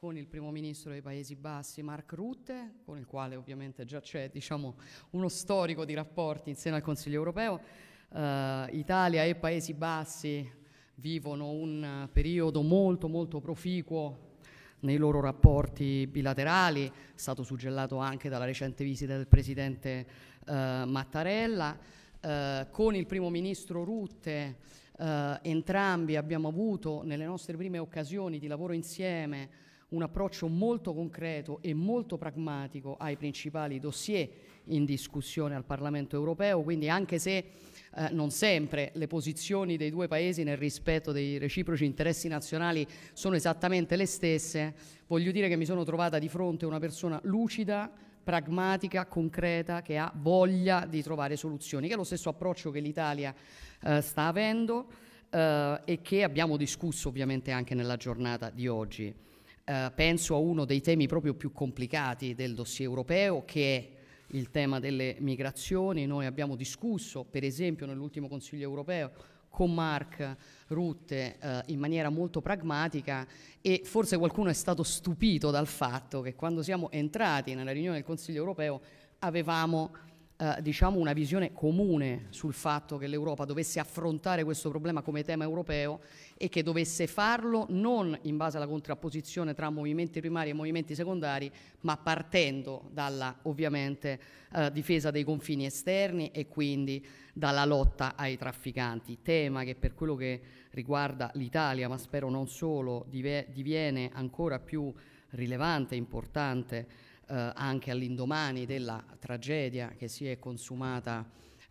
con il primo ministro dei Paesi Bassi Mark Rutte, con il quale ovviamente già c'è diciamo, uno storico di rapporti insieme al Consiglio europeo. Uh, Italia e Paesi Bassi vivono un eh, periodo molto molto proficuo nei loro rapporti bilaterali, è stato suggellato anche dalla recente visita del Presidente uh, Mattarella. Uh, con il Primo Ministro Rutte uh, entrambi abbiamo avuto nelle nostre prime occasioni di lavoro insieme un approccio molto concreto e molto pragmatico ai principali dossier in discussione al Parlamento europeo, quindi anche se eh, non sempre le posizioni dei due paesi nel rispetto dei reciproci interessi nazionali sono esattamente le stesse, voglio dire che mi sono trovata di fronte a una persona lucida, pragmatica, concreta, che ha voglia di trovare soluzioni, che è lo stesso approccio che l'Italia eh, sta avendo eh, e che abbiamo discusso ovviamente anche nella giornata di oggi. Eh, penso a uno dei temi proprio più complicati del dossier europeo che è il tema delle migrazioni. Noi abbiamo discusso, per esempio, nell'ultimo Consiglio europeo con Mark Rutte eh, in maniera molto pragmatica e forse qualcuno è stato stupito dal fatto che quando siamo entrati nella riunione del Consiglio europeo avevamo eh, diciamo una visione comune sul fatto che l'Europa dovesse affrontare questo problema come tema europeo e che dovesse farlo non in base alla contrapposizione tra movimenti primari e movimenti secondari, ma partendo dalla ovviamente eh, difesa dei confini esterni e quindi dalla lotta ai trafficanti, tema che per quello che riguarda l'Italia, ma spero non solo, diviene ancora più rilevante e importante eh, anche all'indomani della tragedia che si è consumata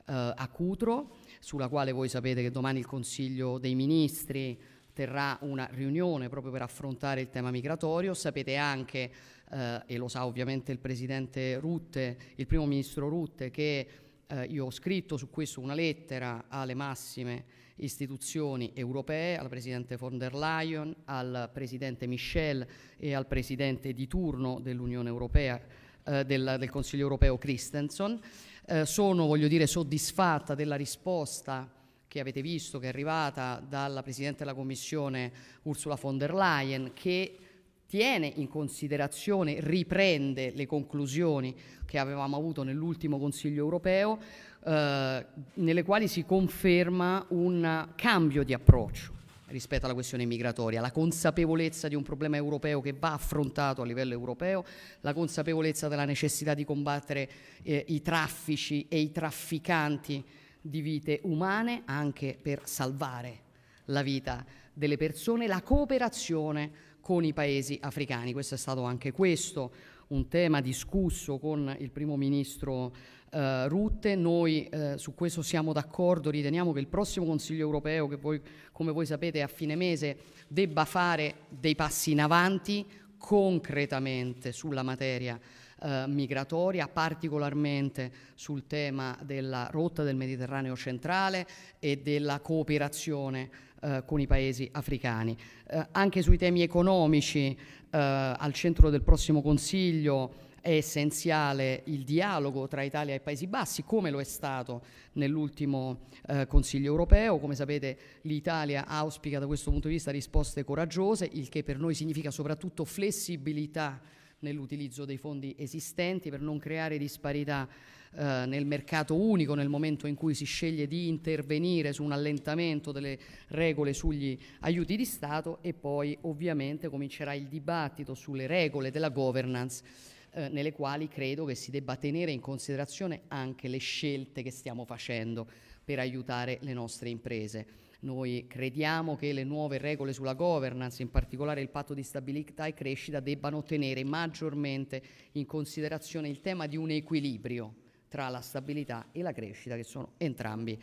eh, a Cutro, sulla quale voi sapete che domani il Consiglio dei Ministri terrà una riunione proprio per affrontare il tema migratorio. Sapete anche, eh, e lo sa ovviamente il Presidente Rutte, il Primo Ministro Rutte, che eh, io ho scritto su questo una lettera alle massime istituzioni europee, al Presidente von der Leyen, al Presidente Michel e al Presidente di turno dell'Unione Europea, eh, del, del, Consiglio Europeo Christensen. Eh, sono, voglio dire, soddisfatta della risposta che avete visto, che è arrivata dalla Presidente della Commissione Ursula von der Leyen, che tiene in considerazione, riprende le conclusioni che avevamo avuto nell'ultimo Consiglio europeo, eh, nelle quali si conferma un cambio di approccio rispetto alla questione migratoria, la consapevolezza di un problema europeo che va affrontato a livello europeo, la consapevolezza della necessità di combattere eh, i traffici e i trafficanti di vite umane anche per salvare la vita delle persone, la cooperazione con i paesi africani. Questo è stato anche questo un tema discusso con il primo ministro eh, route. Noi eh, su questo siamo d'accordo, riteniamo che il prossimo Consiglio europeo, che poi come voi sapete è a fine mese, debba fare dei passi in avanti concretamente sulla materia eh, migratoria, particolarmente sul tema della rotta del Mediterraneo centrale e della cooperazione eh, con i paesi africani. Eh, anche sui temi economici, eh, al centro del prossimo Consiglio, è essenziale il dialogo tra Italia e Paesi Bassi, come lo è stato nell'ultimo eh, Consiglio europeo. Come sapete l'Italia auspica da questo punto di vista risposte coraggiose, il che per noi significa soprattutto flessibilità nell'utilizzo dei fondi esistenti per non creare disparità eh, nel mercato unico nel momento in cui si sceglie di intervenire su un allentamento delle regole sugli aiuti di Stato e poi ovviamente comincerà il dibattito sulle regole della governance eh, nelle quali credo che si debba tenere in considerazione anche le scelte che stiamo facendo per aiutare le nostre imprese. Noi crediamo che le nuove regole sulla governance, in particolare il patto di stabilità e crescita, debbano tenere maggiormente in considerazione il tema di un equilibrio tra la stabilità e la crescita, che sono entrambi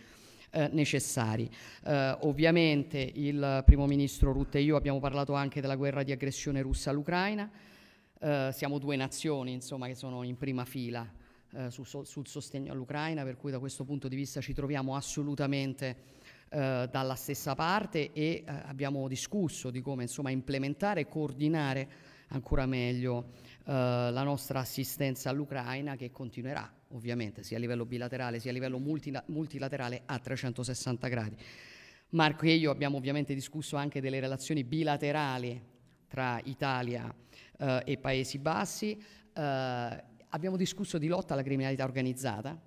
eh, necessari. Eh, ovviamente il primo ministro Rutte e io abbiamo parlato anche della guerra di aggressione russa all'Ucraina. Eh, siamo due nazioni insomma, che sono in prima fila eh, sul, sul sostegno all'Ucraina, per cui da questo punto di vista ci troviamo assolutamente eh, dalla stessa parte e eh, abbiamo discusso di come insomma, implementare e coordinare ancora meglio eh, la nostra assistenza all'Ucraina che continuerà ovviamente sia a livello bilaterale sia a livello multilaterale a 360 gradi. Marco e io abbiamo ovviamente discusso anche delle relazioni bilaterali tra Italia eh, e Paesi Bassi, eh, abbiamo discusso di lotta alla criminalità organizzata,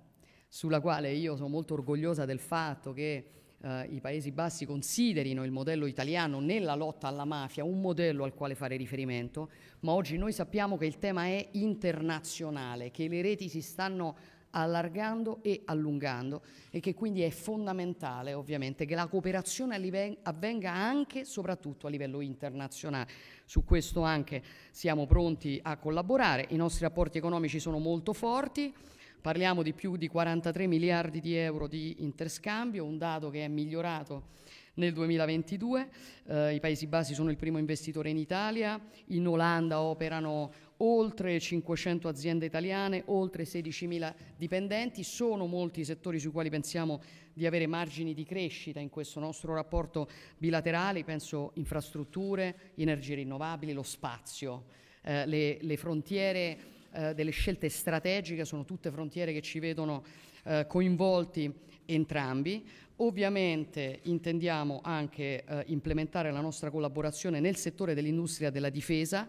sulla quale io sono molto orgogliosa del fatto che eh, i Paesi Bassi considerino il modello italiano nella lotta alla mafia un modello al quale fare riferimento, ma oggi noi sappiamo che il tema è internazionale, che le reti si stanno allargando e allungando e che quindi è fondamentale ovviamente che la cooperazione avvenga anche e soprattutto a livello internazionale. Su questo anche siamo pronti a collaborare, i nostri rapporti economici sono molto forti, Parliamo di più di 43 miliardi di euro di interscambio, un dato che è migliorato nel 2022. Eh, I Paesi Bassi sono il primo investitore in Italia, in Olanda operano oltre 500 aziende italiane, oltre 16.000 dipendenti, sono molti i settori sui quali pensiamo di avere margini di crescita in questo nostro rapporto bilaterale, penso infrastrutture, energie rinnovabili, lo spazio, eh, le, le frontiere eh, delle scelte strategiche, sono tutte frontiere che ci vedono eh, coinvolti entrambi. Ovviamente intendiamo anche eh, implementare la nostra collaborazione nel settore dell'industria della difesa,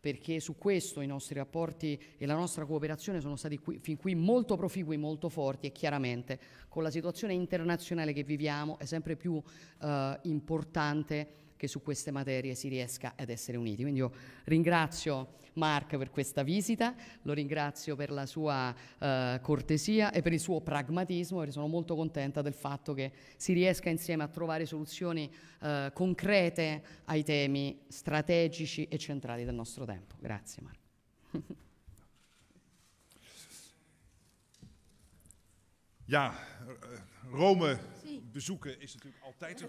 perché su questo i nostri rapporti e la nostra cooperazione sono stati qui, fin qui molto proficui, molto forti e chiaramente con la situazione internazionale che viviamo è sempre più eh, importante che su queste materie si riesca ad essere uniti. Quindi io ringrazio Mark per questa visita, lo ringrazio per la sua eh, cortesia e per il suo pragmatismo, perché sono molto contenta del fatto che si riesca insieme a trovare soluzioni eh, concrete ai temi strategici e centrali del nostro tempo. Grazie Mark. Ja, Rome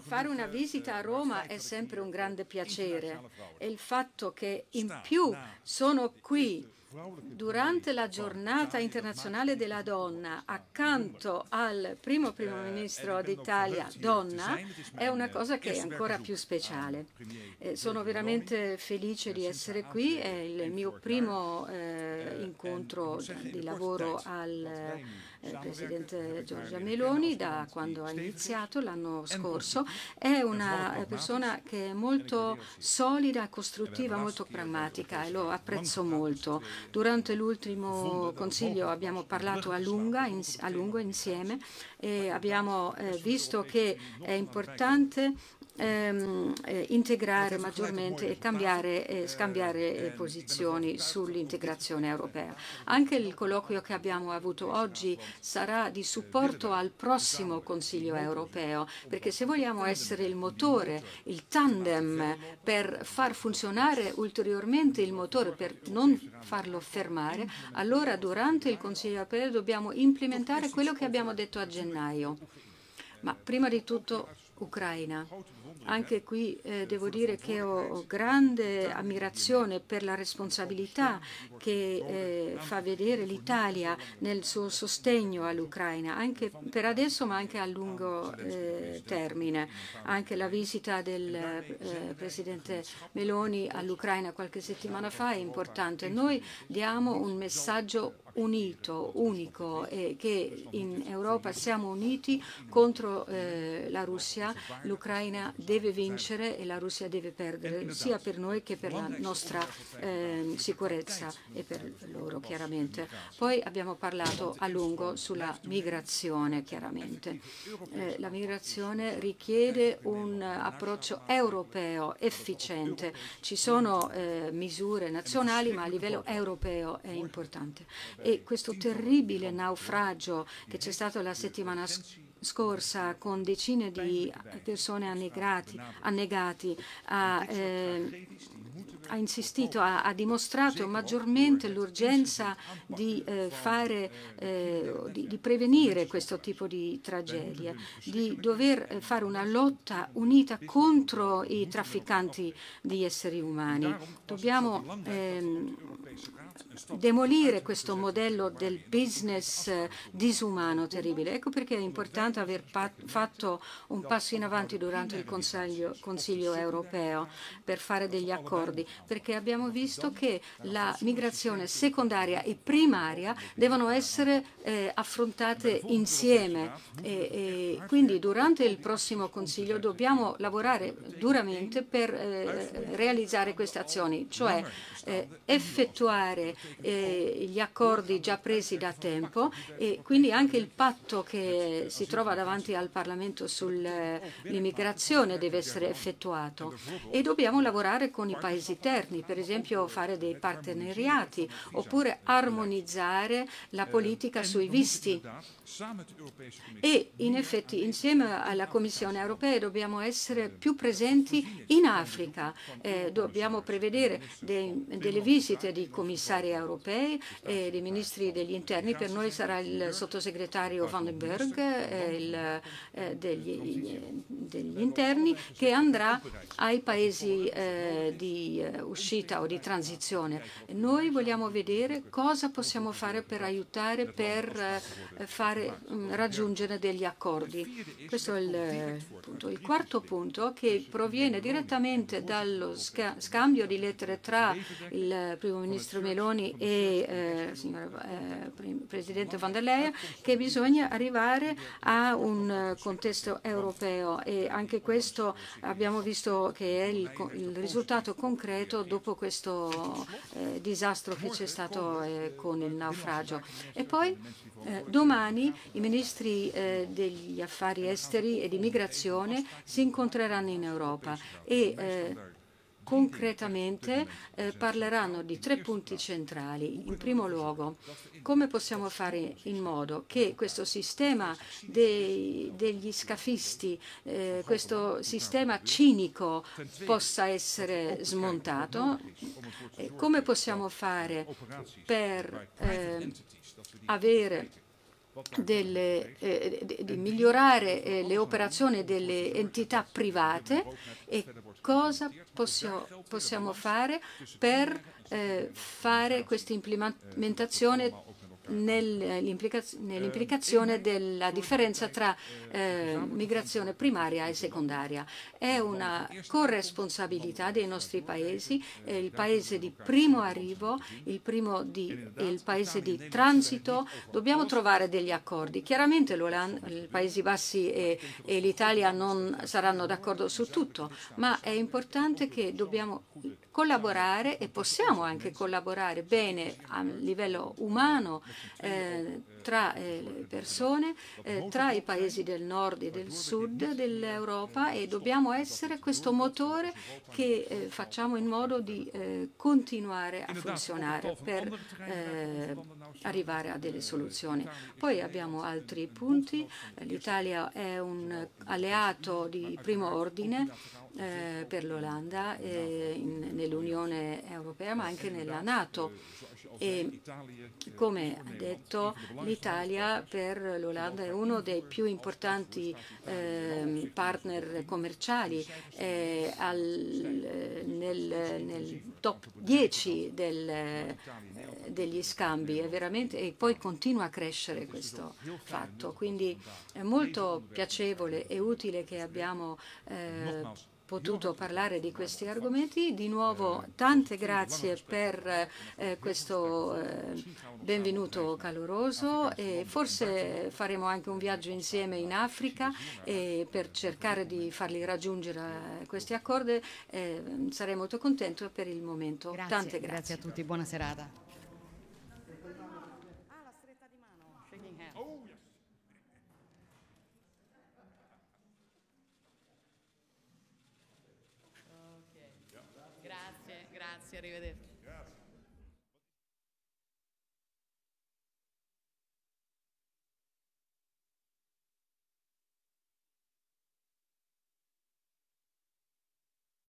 Fare una eh, visita a Roma è sempre un grande piacere e il fatto che in più sono qui Durante la giornata internazionale della donna, accanto al primo primo eh, ministro d'Italia, donna, è una cosa che è ancora più speciale. Eh, sono veramente felice di essere qui, è il mio primo eh, eh incontro di lavoro al Presidente Giorgia Meloni da quando ha iniziato l'anno scorso. È una persona che è molto solida, costruttiva, molto pragmatica e lo apprezzo molto. Durante l'ultimo Consiglio abbiamo parlato a, lunga, in, a lungo insieme e abbiamo eh, visto che è importante Ehm, eh, integrare maggiormente e cambiare, eh, scambiare eh, eh, eh, posizioni sull'integrazione europea. Anche il colloquio che abbiamo avuto oggi sarà di supporto al diciamo, prossimo Consiglio europeo, perché se vogliamo essere il motore, il tandem per far funzionare ulteriormente il motore, per non farlo fermare, allora durante il Consiglio europeo dobbiamo implementare quello che abbiamo detto a gennaio. Ma prima di tutto Ucraina anche qui eh, devo dire che ho grande ammirazione per la responsabilità che eh, fa vedere l'Italia nel suo sostegno all'Ucraina, anche per adesso ma anche a lungo eh, termine. Anche la visita del eh, Presidente Meloni all'Ucraina qualche settimana fa è importante. Noi diamo un messaggio unito, unico e che in Europa siamo uniti contro eh, la Russia, l'Ucraina deve vincere e la Russia deve perdere, sia per noi che per la nostra eh, sicurezza e per loro chiaramente. Poi abbiamo parlato a lungo sulla migrazione chiaramente. Eh, la migrazione richiede un approccio europeo efficiente. Ci sono eh, misure nazionali ma a livello europeo è importante e questo terribile naufragio che c'è stato la settimana scorsa con decine di persone annegrati, annegati ha, eh, ha insistito, ha, ha, dimostrato maggiormente l'urgenza di, eh, eh, di, di prevenire questo tipo di tragedie, di dover eh, fare una lotta unita contro i trafficanti di esseri umani. Dobbiamo ehm, demolire questo modello del business eh, disumano terribile. Ecco perché è importante aver fatto un passo in avanti durante il Consiglio, Consiglio europeo per fare degli accordi, perché abbiamo visto che la migrazione secondaria e primaria devono essere eh, affrontate insieme. E, e quindi durante il prossimo Consiglio dobbiamo lavorare duramente per eh, realizzare queste azioni, cioè eh, effettuare eh, gli accordi già presi da tempo e quindi anche il patto che si trova davanti al Parlamento sull'immigrazione deve essere effettuato e dobbiamo lavorare con i paesi terni, per esempio fare dei partenariati oppure armonizzare la politica sui visti. E in effetti insieme alla Commissione europea dobbiamo essere più presenti in Africa, eh, dobbiamo prevedere dei, delle visite di commissari europei e dei ministri degli interni. Per noi sarà il sottosegretario Vandenberg eh, eh, degli, degli, interni che andrà ai paesi eh, di eh, uscita o di transizione. Noi vogliamo vedere cosa possiamo fare per aiutare, per eh, fare, mm, raggiungere degli accordi. Questo è il eh, punto. Il quarto punto che proviene direttamente dallo scambio di lettere tra il primo ministro Meloni Meloni e eh, signora eh, Presidente von der Leyen che bisogna arrivare a un eh, contesto europeo e anche questo abbiamo visto che è il, il risultato concreto dopo questo eh, disastro che c'è stato eh, con il naufragio. E poi eh, domani i ministri degli affari esteri e di migrazione si incontreranno in Europa e concretamente eh, parleranno di tre punti centrali. In primo luogo, come possiamo fare in modo che questo sistema dei, degli scafisti, eh, questo sistema cinico possa essere smontato? E eh, come possiamo fare per eh, avere delle, eh, di migliorare eh, le operazioni delle entità private e cosa possiamo fare per eh, fare questa implementazione nell'implicazione eh, della differenza eh, tra eh, eh diciamo migrazione primaria e secondaria. È una corresponsabilità dei nostri paesi, il paese di primo arrivo, il, primo di, il paese di transito, dobbiamo trovare degli accordi. Chiaramente i Paesi Bassi e, e l'Italia non saranno d'accordo su esatto, tutto, ma è importante che dobbiamo collaborare e possiamo anche collaborare bene a livello umano eh, tra le eh, persone, eh, tra i paesi del nord e del sud dell'Europa e dobbiamo essere questo motore che eh, facciamo in modo di continuare a funzionare per arrivare a delle soluzioni. Poi abbiamo altri punti, l'Italia è un alleato di primo ordine per l'Olanda nell'Unione Europea ma anche nella Nato e come ha detto L'Italia per l'Olanda è uno dei più importanti eh, partner commerciali, eh, al, eh, nel, nel, top 10 del, eh, degli scambi e poi continua a crescere questo fatto. Quindi è molto piacevole e utile che abbiamo eh, potuto parlare di questi argomenti. Di nuovo tante grazie per eh, questo eh, benvenuto caloroso e forse faremo anche un viaggio insieme in Africa e per cercare di farli raggiungere eh, questi accordi eh, sarei molto contento per il momento. tante grazie. Grazie a tutti, buona serata. Arrivederci.